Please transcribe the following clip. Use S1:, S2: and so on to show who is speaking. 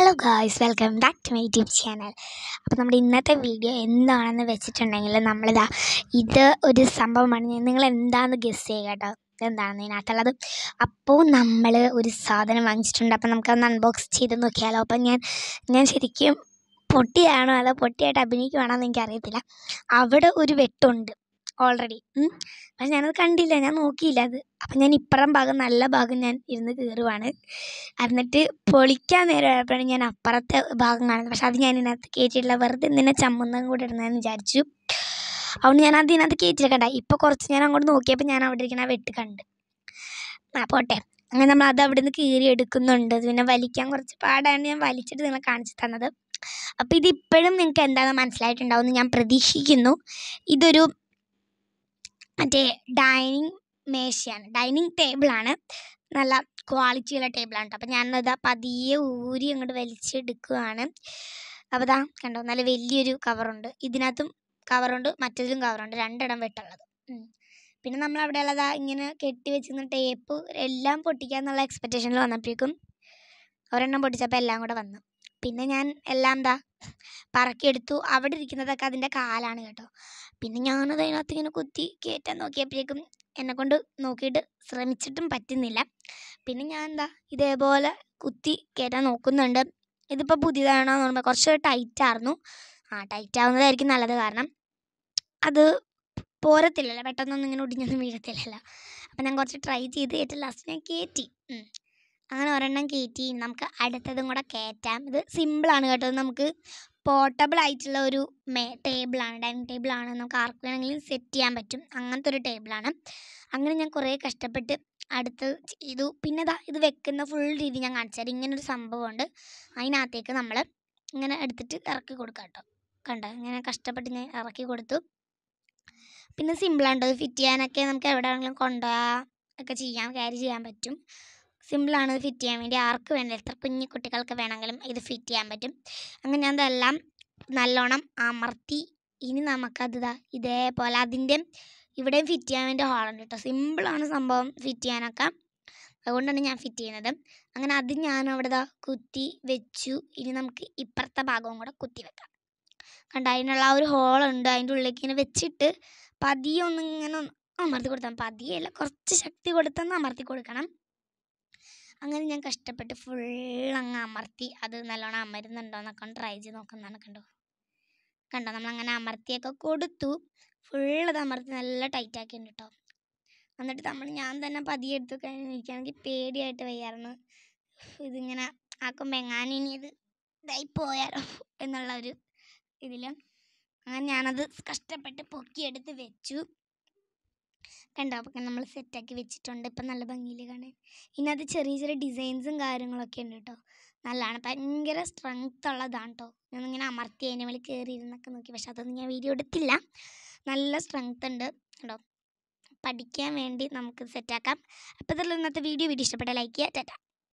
S1: hello guys welcome back to my YouTube channel അപ്പോൾ നമ്മുടെ ഇന്നത്തെ വീഡിയോ എന്താണെന്ന് വെച്ചിട്ടുണ്ടെങ്കിൽ നമ്മളിതാ ഇത് ഒരു സംഭവമാണ് നിങ്ങൾ എന്താണെന്ന് ഗസ് ചെയ്യുക കേട്ടോ എന്താണെന്ന് ഇതിനകത്തുള്ളത് അപ്പോൾ നമ്മൾ ഒരു സാധനം വാങ്ങിച്ചിട്ടുണ്ട് അപ്പോൾ നമുക്കതൊന്ന് അൺബോക്സ് ചെയ്ത് നോക്കിയാലോ അപ്പം ഞാൻ ഞാൻ ശരിക്കും പൊട്ടിയാണോ അതോ പൊട്ടിയായിട്ട് അഭിനയിക്കുവാണോ എന്ന് എനിക്കറിയത്തില്ല അവിടെ ഒരു വെട്ടുണ്ട് ഓൾറെഡി പക്ഷെ ഞാനത് കണ്ടില്ല ഞാൻ നോക്കിയില്ല അത് അപ്പം ഞാൻ ഇപ്പുറം ഭാഗം നല്ല ഭാഗം ഞാൻ ഇരുന്ന് കയറുവാണ് എന്നിട്ട് പൊളിക്കാൻ നേരം ആയപ്പോഴാണ് ഞാൻ അപ്പുറത്തെ ഭാഗം കാണുന്നത് പക്ഷെ അത് ഞാൻ ഇതിനകത്ത് കയറ്റിയിട്ടില്ല വെറുതെ എന്തിനാ ചമ്മന്തും കൂടെ ഇടുന്നതെന്ന് വിചാരിച്ചു അതുകൊണ്ട് ഞാൻ അത് ഇതിനകത്ത് കയറ്റിയിട്ടുണ്ട് ഇപ്പം കുറച്ച് ഞാൻ അങ്ങോട്ട് നോക്കിയപ്പോൾ ഞാൻ അവിടെ ഇരിക്കുന്ന വെട്ട് കണ്ട് ആ പോട്ടെ അങ്ങനെ നമ്മൾ അത് അവിടെ നിന്ന് കീറി എടുക്കുന്നുണ്ട് പിന്നെ വലിക്കാൻ കുറച്ച് പാടാണ് ഞാൻ വലിച്ചിട്ട് നിങ്ങളെ കാണിച്ചു തന്നത് അപ്പോൾ ഇതിപ്പോഴും നിങ്ങൾക്ക് എന്താണെന്ന് മനസ്സിലായിട്ടുണ്ടാവുമെന്ന് ഞാൻ പ്രതീക്ഷിക്കുന്നു ഇതൊരു മറ്റേ ഡൈനിങ് മേശയാണ് ഡൈനിങ് ടേബിളാണ് നല്ല ക്വാളിറ്റിയുള്ള ടേബിളാണ് കേട്ടോ അപ്പോൾ ഞാനതാ പതിയെ ഊരി അങ്ങോട്ട് വലിച്ചെടുക്കുകയാണ് അപ്പോൾ ഇതാ കണ്ടോ നല്ല വലിയൊരു കവറുണ്ട് ഇതിനകത്തും കവറുണ്ട് മറ്റേതിലും കവറുണ്ട് രണ്ടിടം വെട്ടുള്ളത് പിന്നെ നമ്മൾ അവിടെ ഉള്ളതാ ഇങ്ങനെ കെട്ടി വെച്ചിരുന്ന ടേപ്പ് എല്ലാം പൊട്ടിക്കാന്നുള്ള എക്സ്പെക്റ്റേഷനിൽ വന്നപ്പോഴേക്കും ഒരെണ്ണം പൊട്ടിച്ചപ്പോൾ എല്ലാം കൂടെ വന്നു പിന്നെ ഞാൻ എല്ലാം എന്താ പറക്കിയെടുത്തു അവിടെ ഇരിക്കുന്നതൊക്കെ അതിൻ്റെ കാലാണ് കേട്ടോ പിന്നെ ഞാനത് അതിനകത്ത് ഇങ്ങനെ കുത്തി കയറ്റാൻ നോക്കിയപ്പോഴേക്കും എന്നെക്കൊണ്ട് നോക്കിയിട്ട് ശ്രമിച്ചിട്ടും പറ്റുന്നില്ല പിന്നെ ഞാൻ എന്താ ഇതേപോലെ കുത്തി കയറ്റാൻ നോക്കുന്നുണ്ട് ഇതിപ്പോൾ പുതിയതാണോ എന്ന് പറയുമ്പോൾ കുറച്ച് ടൈറ്റ് ആയിരുന്നു ആ ടൈറ്റ് ആവുന്നതായിരിക്കും നല്ലത് കാരണം അത് പോരത്തില്ലല്ലോ പെട്ടെന്നൊന്നും ഇങ്ങനെ ഒടിഞ്ഞൊന്നും വീഴത്തില്ലല്ലോ അപ്പം ഞാൻ കുറച്ച് ട്രൈ ചെയ്ത് ഏറ്റവും ലാസ്റ്റ് ഞാൻ കയറ്റി അങ്ങനെ ഒരെണ്ണം കയറ്റി നമുക്ക് അടുത്തതും കൂടെ കയറ്റാം ഇത് സിമ്പിളാണ് കേട്ടോ നമുക്ക് പോർട്ടബിൾ ആയിട്ടുള്ള ഒരു മേ ടേബിളാണ് ഡൈനിങ് ടേബിളാണ് നമുക്ക് ആർക്ക് വേണമെങ്കിലും സെറ്റ് ചെയ്യാൻ പറ്റും അങ്ങനത്തെ ഒരു ടേബിളാണ് അങ്ങനെ ഞാൻ കുറേ കഷ്ടപ്പെട്ട് അടുത്ത് ചെയ്തു പിന്നെ ദാ ഇത് വെക്കുന്ന ഫുൾ രീതി ഞാൻ കാണിച്ചാൽ ഇങ്ങനൊരു സംഭവമുണ്ട് അതിനകത്തേക്ക് നമ്മൾ ഇങ്ങനെ എടുത്തിട്ട് ഇറക്കി കൊടുക്കാം കേട്ടോ കണ്ടോ ഇങ്ങനെ കഷ്ടപ്പെട്ട് ഞാൻ ഇറക്കി കൊടുത്തു പിന്നെ സിമ്പിളാണ് കേട്ടോ ഫിറ്റ് ചെയ്യാനൊക്കെ നമുക്ക് എവിടെ വേണമെങ്കിലും കൊണ്ടുപോകാം ഒക്കെ ചെയ്യാം ക്യാരി ചെയ്യാൻ പറ്റും സിമ്പിളാണ് ഇത് ഫിറ്റ് ചെയ്യാൻ വേണ്ടി ആർക്ക് വേണ്ട എത്ര കുഞ്ഞു കുട്ടികൾക്ക് വേണമെങ്കിലും ഇത് ഫിറ്റ് ചെയ്യാൻ പറ്റും അങ്ങനെ അതെല്ലാം നല്ലോണം അമർത്തി ഇനി നമുക്കത് ഇതേപോലെ അതിൻ്റെ ഇവിടെയും ഫിറ്റ് ചെയ്യാൻ വേണ്ടി ഹോളുണ്ട് കേട്ടോ സിമ്പിളാണ് സംഭവം ഫിറ്റ് ചെയ്യാനൊക്കെ അതുകൊണ്ടാണ് ഞാൻ ഫിറ്റ് ചെയ്യുന്നത് അങ്ങനെ അത് ഞാൻ അവിടെ കുത്തി വെച്ചു ഇനി നമുക്ക് ഇപ്പുറത്തെ ഭാഗവും കൂടെ കുത്തി വെക്കാം കണ്ട അതിനുള്ള ആ ഒരു ഹോളുണ്ട് അതിൻ്റെ ഉള്ളിലേക്ക് ഇങ്ങനെ വെച്ചിട്ട് പതിയൊന്നിങ്ങനെ ഒന്ന് ഇങ്ങനെ അമർത്തി കൊടുത്താൽ പതിയല്ല കുറച്ച് ശക്തി കൊടുത്തൊന്ന് അമർത്തി കൊടുക്കണം അങ്ങനെ ഞാൻ കഷ്ടപ്പെട്ട് ഫുൾ അങ്ങ് അമർത്തി അത് നല്ലോണം അമരുന്നുണ്ടോ എന്നൊക്കെ ട്രൈ ചെയ്ത് നോക്കുന്നതാണ് കണ്ടോ കണ്ടോ നമ്മളങ്ങനെ അമർത്തിയൊക്കെ കൊടുത്തു ഫുൾ അത് അമർത്തി നല്ല ടൈറ്റ് കേട്ടോ എന്നിട്ട് നമ്മൾ ഞാൻ തന്നെ പതിയെ എടുത്തു കഴിഞ്ഞ് എനിക്കാണെങ്കിൽ പേടിയായിട്ട് വയ്യായിരുന്നു ഇതിങ്ങനെ ആക്കുമ്പോൾ എങ്ങാനും ഇനി ഇത് ഇതായി പോയാലോ എന്നുള്ള ഒരു ഇതിൽ അങ്ങനെ ഞാനത് കഷ്ടപ്പെട്ട് പൊക്കിയെടുത്ത് വെച്ചു കണ്ടോ അപ്പം നമ്മൾ സെറ്റാക്കി വെച്ചിട്ടുണ്ട് ഇപ്പം നല്ല ഭംഗിയിൽ കാണാൻ ഇനി അത് ചെറിയ ചെറിയ ഡിസൈൻസും കാര്യങ്ങളൊക്കെ ഉണ്ട് കേട്ടോ നല്ലതാണ് ഭയങ്കര സ്ട്രെങ്ത്ത് ഉള്ളതാണ് കേട്ടോ ഞാനിങ്ങനെ അമർത്തി വേണ്ടി കയറി ഇരുന്നൊക്കെ നോക്കി പക്ഷെ അതൊന്നും ഞാൻ വീഡിയോ എടുത്തില്ല നല്ല സ്ട്രെങ്ത്ത് ഉണ്ട് കേട്ടോ പഠിക്കാൻ വേണ്ടി നമുക്ക് സെറ്റാക്കാം അപ്പോൾ ഇതിൽ ഇന്നത്തെ വീഡിയോ വീഡിയോ ഇഷ്ടപ്പെട്ടാൽ ലൈക്ക് ചെയ്യാം ടാറ്റ